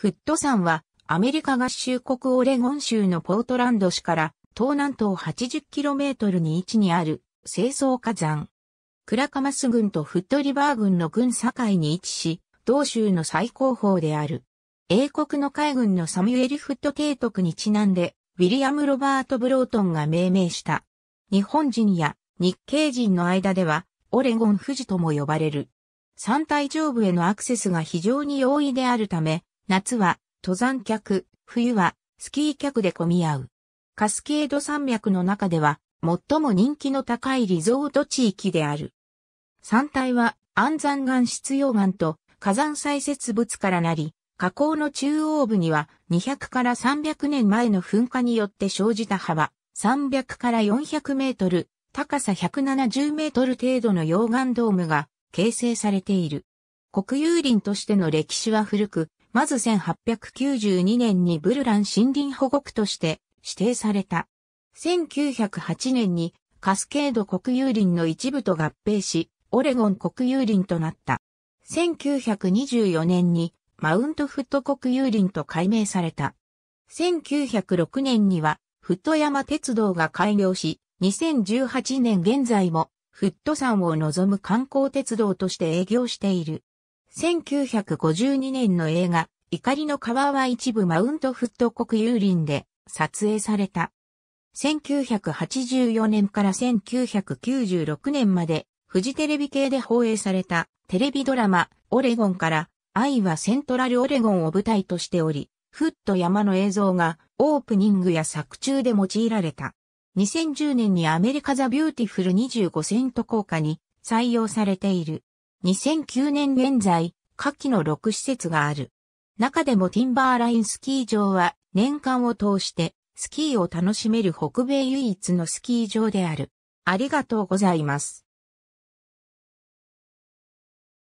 フット山はアメリカ合衆国オレゴン州のポートランド市から東南東 80km に位置にある清掃火山。クラカマス郡とフットリバー郡の郡境に位置し、同州の最高峰である。英国の海軍のサミュエル・フット提督にちなんで、ウィリアム・ロバート・ブロートンが命名した。日本人や日系人の間では、オレゴン富士とも呼ばれる。山体上部へのアクセスが非常に容易であるため、夏は登山客、冬はスキー客で混み合う。カスケード山脈の中では最も人気の高いリゾート地域である。山体は安山岩質溶岩と火山砕屑物からなり、火口の中央部には200から300年前の噴火によって生じた幅300から400メートル、高さ170メートル程度の溶岩ドームが形成されている。国有林としての歴史は古く、まず1892年にブルラン森林保護区として指定された。1908年にカスケード国有林の一部と合併し、オレゴン国有林となった。1924年にマウントフット国有林と改名された。1906年には、フット山鉄道が開業し、2018年現在も、フット山を望む観光鉄道として営業している。1952年の映画、怒りの川は一部マウントフット国有林で撮影された。1984年から1996年まで、フジテレビ系で放映されたテレビドラマ、オレゴンから、愛はセントラルオレゴンを舞台としており、フット山の映像がオープニングや作中で用いられた。2010年にアメリカザ・ビューティフル25セント効果に採用されている。2009年現在、下記の6施設がある。中でもティンバーラインスキー場は年間を通してスキーを楽しめる北米唯一のスキー場である。ありがとうございます。